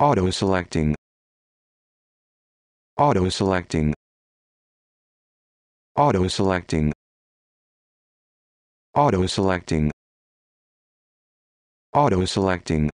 Auto selecting. Auto selecting. Auto selecting. Auto selecting. Auto selecting.